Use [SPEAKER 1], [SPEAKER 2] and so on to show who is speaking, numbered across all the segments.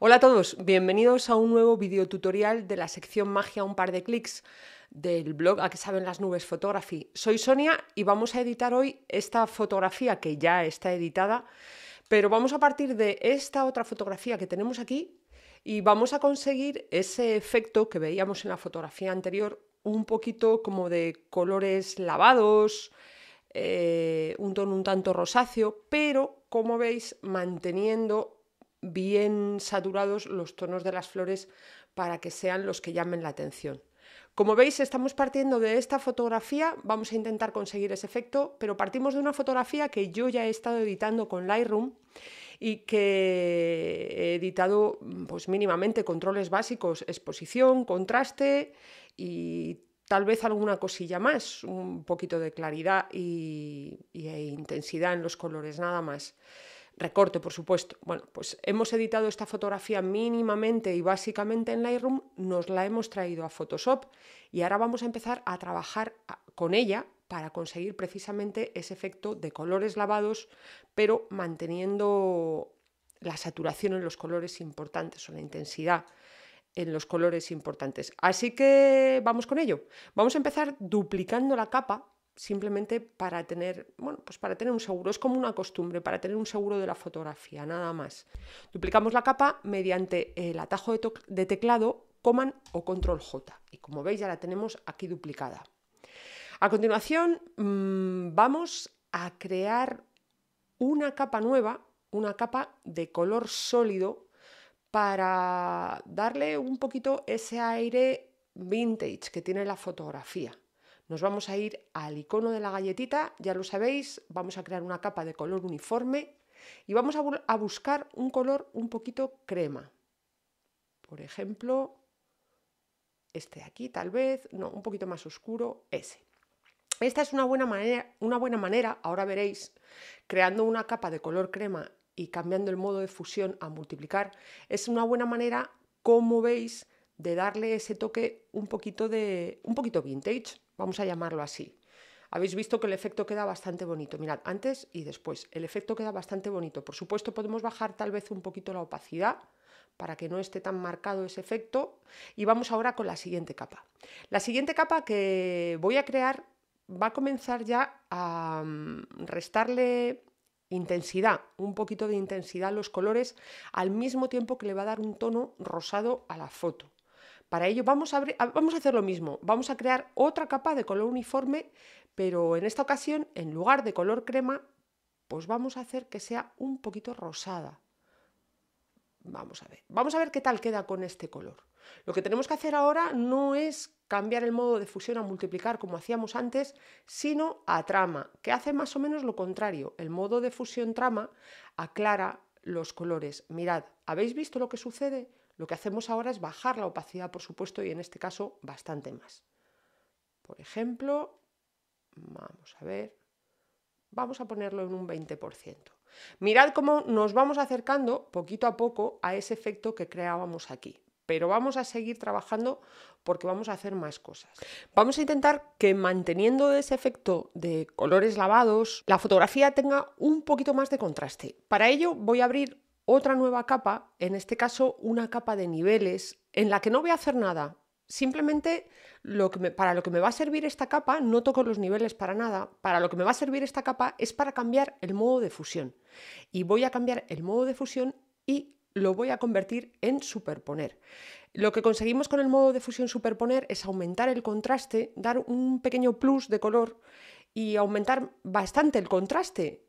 [SPEAKER 1] Hola a todos, bienvenidos a un nuevo tutorial de la sección Magia un par de clics del blog A que saben las nubes Photography. Soy Sonia y vamos a editar hoy esta fotografía que ya está editada, pero vamos a partir de esta otra fotografía que tenemos aquí y vamos a conseguir ese efecto que veíamos en la fotografía anterior, un poquito como de colores lavados, eh, un tono un tanto rosáceo, pero como veis manteniendo bien saturados los tonos de las flores para que sean los que llamen la atención. Como veis, estamos partiendo de esta fotografía, vamos a intentar conseguir ese efecto, pero partimos de una fotografía que yo ya he estado editando con Lightroom y que he editado pues mínimamente controles básicos, exposición, contraste y tal vez alguna cosilla más, un poquito de claridad y, y e intensidad en los colores, nada más recorte, por supuesto. Bueno, pues hemos editado esta fotografía mínimamente y básicamente en Lightroom, nos la hemos traído a Photoshop y ahora vamos a empezar a trabajar con ella para conseguir precisamente ese efecto de colores lavados, pero manteniendo la saturación en los colores importantes o la intensidad en los colores importantes. Así que vamos con ello. Vamos a empezar duplicando la capa simplemente para tener, bueno, pues para tener un seguro, es como una costumbre, para tener un seguro de la fotografía, nada más. Duplicamos la capa mediante el atajo de, teclado Command o control J y como veis ya la tenemos aquí duplicada. A continuación mm, vamos a crear una capa nueva, una capa de color sólido para darle un poquito ese aire vintage que tiene la fotografía. Nos vamos a ir al icono de la galletita, ya lo sabéis, vamos a crear una capa de color uniforme y vamos a, buscar un color un poquito crema. Por ejemplo, este de aquí tal vez, no, un poquito más oscuro, ese. Esta es una buena, manera, una buena manera, ahora veréis, creando una capa de color crema y cambiando el modo de fusión a multiplicar, es una buena manera, como veis, de darle ese toque un poquito, de, un poquito vintage vamos a llamarlo así. Habéis visto que el efecto queda bastante bonito. Mirad, antes y después. El efecto queda bastante bonito. Por supuesto, podemos bajar tal vez un poquito la opacidad para que no esté tan marcado ese efecto. Y vamos ahora con la siguiente capa. La siguiente capa que voy a crear va a comenzar ya a mm, restarle intensidad, un poquito de intensidad a los colores, al mismo tiempo que le va a dar un tono rosado a la foto. Para ello vamos a, vamos hacer lo mismo, vamos a crear otra capa de color uniforme, pero en esta ocasión, en lugar de color crema, pues vamos a hacer que sea un poquito rosada. Vamos a ver, vamos a ver qué tal queda con este color. Lo que tenemos que hacer ahora no es cambiar el modo de fusión a multiplicar como hacíamos antes, sino a trama, que hace más o menos lo contrario. El modo de fusión trama aclara los colores. Mirad, ¿habéis visto lo que sucede? Lo que hacemos ahora es bajar la opacidad, por supuesto, y en este caso bastante más. Por ejemplo, vamos a ver, vamos a ponerlo en un 20%. Mirad cómo nos vamos acercando poquito a poco a ese efecto que creábamos aquí. Pero vamos a seguir trabajando porque vamos a hacer más cosas. Vamos a intentar que manteniendo ese efecto de colores lavados, la fotografía tenga un poquito más de contraste. Para ello voy a abrir otra nueva capa, en este caso una capa de niveles, en la que no voy a hacer nada. Simplemente lo que para lo que me va a servir esta capa, no toco los niveles para nada, para lo que me va a servir esta capa es para cambiar el modo de fusión. Y voy a cambiar el modo de fusión y lo voy a convertir en superponer. Lo que conseguimos con el modo de fusión superponer es aumentar el contraste, dar un pequeño plus de color y aumentar bastante el contraste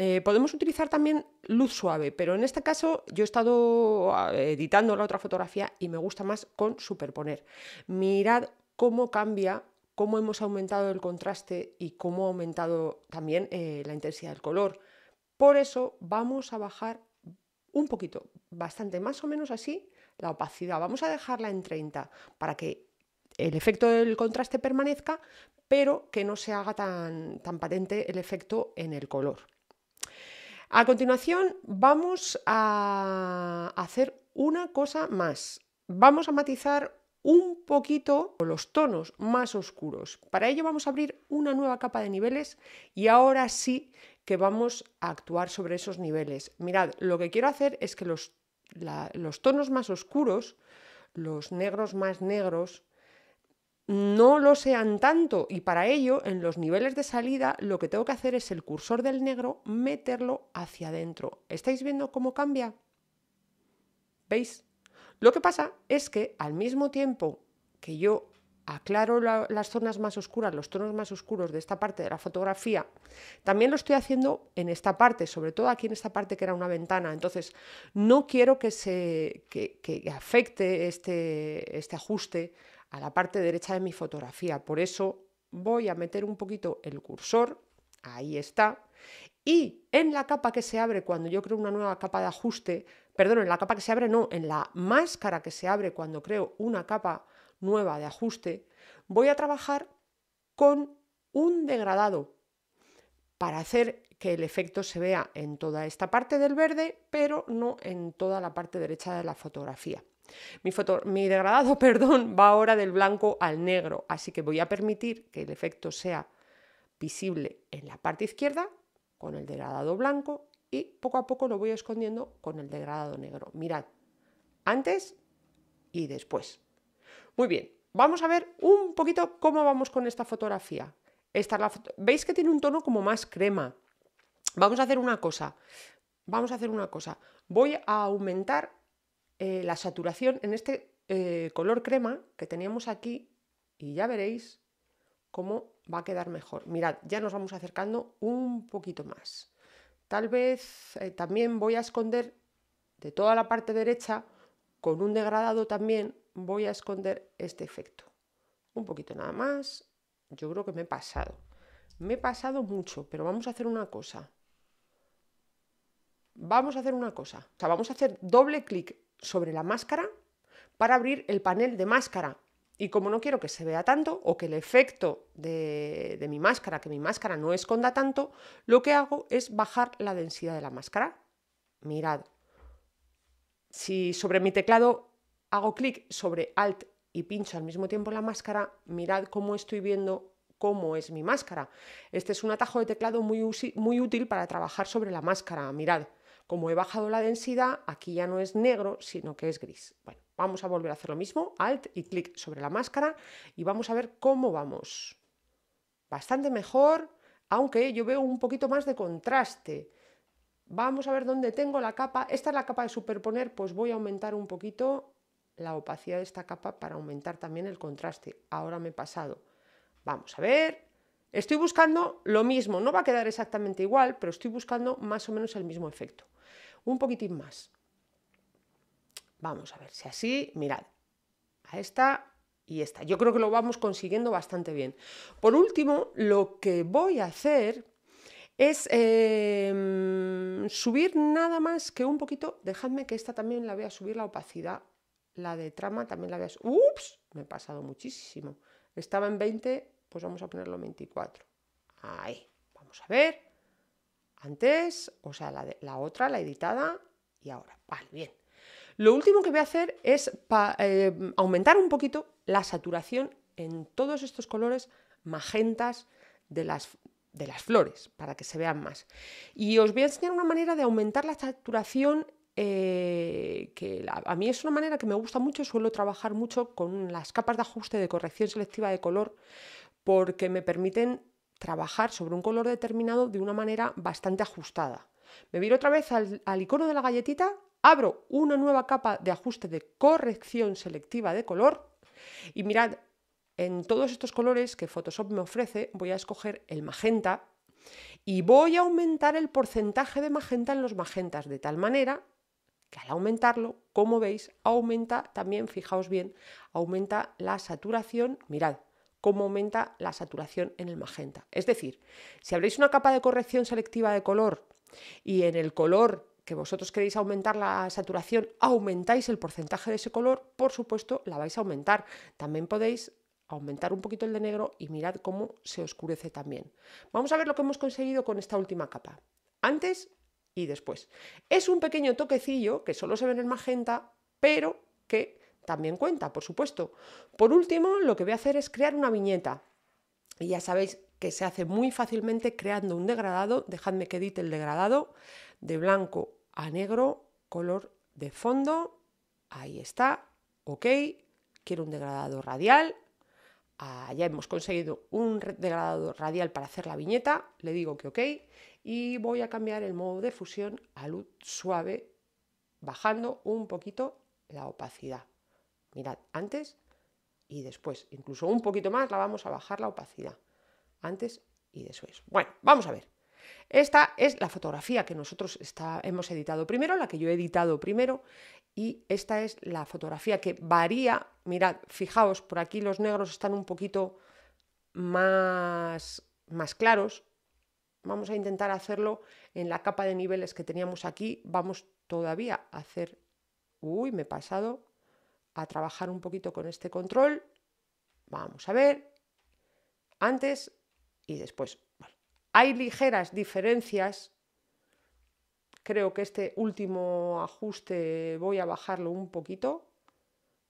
[SPEAKER 1] eh, podemos utilizar también luz suave, pero en este caso yo he estado ah, editando la otra fotografía y me gusta más con superponer. Mirad cómo cambia cómo hemos aumentado el contraste y cómo ha aumentado también eh, la intensidad del color. Por eso vamos a bajar un poquito, bastante más o menos así, la opacidad. Vamos a dejarla en 30 para que el efecto del contraste permanezca, pero que no se haga tan patente el efecto en el color. A continuación vamos a hacer una cosa más. Vamos a matizar un poquito los tonos más oscuros. Para ello vamos a abrir una nueva capa de niveles y ahora sí que vamos a actuar sobre esos niveles. Mirad, lo que quiero hacer es que los, los tonos más oscuros, los negros más negros, no lo sean tanto y para ello en los niveles de salida lo que tengo que hacer es el cursor del negro meterlo hacia adentro. ¿Estáis viendo cómo cambia? ¿Veis? Lo que pasa es que al mismo tiempo que yo aclaro las zonas más oscuras, los tonos más oscuros de esta parte de la fotografía, también lo estoy haciendo en esta parte, sobre todo aquí en esta parte que era una ventana. Entonces, no quiero que, se, que, afecte este, este ajuste a la parte derecha de mi fotografía. Por eso voy a meter un poquito el cursor, ahí está, y en la capa que se abre cuando yo creo una nueva capa de ajuste, perdón, en la capa que se abre no, en la máscara que se abre cuando creo una capa nueva de ajuste, voy a trabajar con un degradado para hacer que el efecto se vea en toda esta parte del verde, pero no en toda la parte derecha de la fotografía. Mi, foto, mi degradado perdón, va ahora del blanco al negro, así que voy a permitir que el efecto sea visible en la parte izquierda con el degradado blanco y poco a poco lo voy escondiendo con el degradado negro. Mirad, antes y después. Muy bien, vamos a ver un poquito cómo vamos con esta fotografía. Esta Veis que tiene un tono como más crema. Vamos a hacer una cosa. Vamos a hacer una cosa. Voy a aumentar eh, la saturación en este eh, color crema que teníamos aquí y ya veréis cómo va a quedar mejor. Mirad, ya nos vamos acercando un poquito más. Tal vez eh, también voy a esconder de toda la parte derecha, con un degradado también voy a esconder este efecto. Un poquito nada más. Yo creo que me he pasado. Me he pasado mucho, pero vamos a hacer una cosa. Vamos a hacer una cosa. O sea, vamos a hacer doble clic sobre la máscara para abrir el panel de máscara. Y como no quiero que se vea tanto o que el efecto de, mi máscara, que mi máscara no esconda tanto, lo que hago es bajar la densidad de la máscara. Mirad, si sobre mi teclado hago clic sobre Alt y pincho al mismo tiempo la máscara, mirad cómo estoy viendo cómo es mi máscara. Este es un atajo de teclado muy, muy útil para trabajar sobre la máscara. Mirad, como he bajado la densidad, aquí ya no es negro, sino que es gris. Bueno, vamos a volver a hacer lo mismo, Alt y clic sobre la máscara y vamos a ver cómo vamos. Bastante mejor, aunque yo veo un poquito más de contraste. Vamos a ver dónde tengo la capa. Esta es la capa de superponer, pues voy a aumentar un poquito la opacidad de esta capa para aumentar también el contraste. Ahora me he pasado. Vamos a ver, Estoy buscando lo mismo, no va a quedar exactamente igual, pero estoy buscando más o menos el mismo efecto un poquitín más. Vamos a ver si así, mirad, a esta y esta. Yo creo que lo vamos consiguiendo bastante bien. Por último, lo que voy a hacer es em, subir nada más que un poquito. Dejadme que esta también la voy a subir la opacidad. La de trama también la voy a subir. ¡Ups! Me he pasado muchísimo. Estaba en 20, pues vamos a ponerlo en 24. Ahí, vamos a ver. Antes, o sea, la, otra, la editada y ahora. Vale, bien. Lo último que voy a hacer es eh, aumentar un poquito la saturación en todos estos colores magentas de las, de las flores, para que se vean más. Y os voy a enseñar una manera de aumentar la saturación eh, que a mí es una manera que me gusta mucho, suelo trabajar mucho con las capas de ajuste de corrección selectiva de color porque me permiten trabajar sobre un color determinado de una manera bastante ajustada. Me viro otra vez al, al icono de la galletita, abro una nueva capa de ajuste de corrección selectiva de color y mirad, en todos estos colores que Photoshop me ofrece voy a escoger el magenta y voy a aumentar el porcentaje de magenta en los magentas de tal manera que al aumentarlo, como veis, aumenta también, fijaos bien, aumenta la saturación, mirad, cómo aumenta la saturación en el magenta. Es decir, si abrís una capa de corrección selectiva de color y en el color que vosotros queréis aumentar la saturación, aumentáis el porcentaje de ese color, por supuesto la vais a aumentar. También podéis aumentar un poquito el de negro y mirad cómo se oscurece también. Vamos a ver lo que hemos conseguido con esta última capa. Antes y después. Es un pequeño toquecillo que solo se ve en el magenta, pero que también cuenta, por supuesto. Por último, lo que voy a hacer es crear una viñeta. Y ya sabéis que se hace muy fácilmente creando un degradado. Dejadme que edite el degradado de blanco a negro, color de fondo. Ahí está. Ok. Quiero un degradado radial. Ah, ya hemos conseguido un degradado radial para hacer la viñeta. Le digo que ok. Y voy a cambiar el modo de fusión a luz suave, bajando un poquito la opacidad. Mirad, antes y después. Incluso un poquito más la vamos a bajar la opacidad. Antes y después. Bueno, vamos a ver. Esta es la fotografía que nosotros hemos editado primero, la que yo he editado primero, y esta es la fotografía que varía. Mirad, fijaos, por aquí los negros están un poquito más, más claros. Vamos a intentar hacerlo en la capa de niveles que teníamos aquí. Vamos todavía a hacer... Uy, me he pasado a trabajar un poquito con este control. Vamos a ver, antes y después. Hay ligeras diferencias. Creo que este último ajuste voy a bajarlo un poquito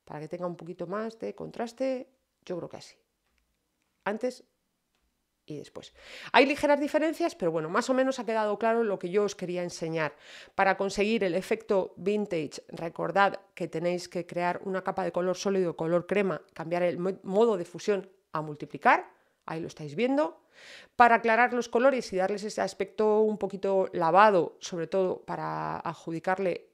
[SPEAKER 1] para que tenga un poquito más de contraste. Yo creo que así. Antes y después. Hay ligeras diferencias, pero bueno, más o menos ha quedado claro lo que yo os quería enseñar. Para conseguir el efecto vintage, recordad que tenéis que crear una capa de color sólido, color crema, cambiar el modo de fusión a multiplicar, ahí lo estáis viendo. Para aclarar los colores y darles ese aspecto un poquito lavado, sobre todo para adjudicarle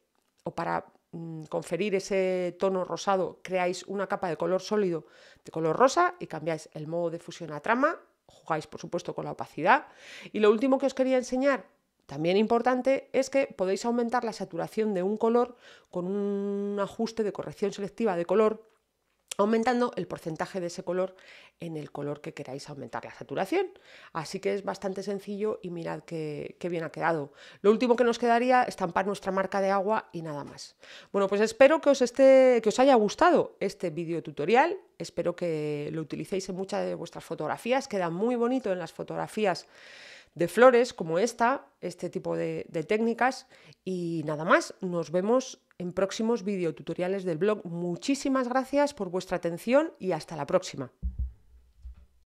[SPEAKER 1] o para mm, conferir ese tono rosado, creáis una capa de color sólido de color rosa y cambiáis el modo de fusión a trama jugáis por supuesto con la opacidad. Y lo último que os quería enseñar, también importante, es que podéis aumentar la saturación de un color con un ajuste de corrección selectiva de color aumentando el porcentaje de ese color en el color que queráis aumentar la saturación. Así que es bastante sencillo y mirad qué, bien ha quedado. Lo último que nos quedaría, estampar nuestra marca de agua y nada más. Bueno, pues espero que os, que os haya gustado este vídeo tutorial. Espero que lo utilicéis en muchas de vuestras fotografías. Queda muy bonito en las fotografías de flores como esta, este tipo de, de técnicas. Y nada más, nos vemos en próximos videotutoriales del blog. Muchísimas gracias por vuestra atención y hasta la próxima.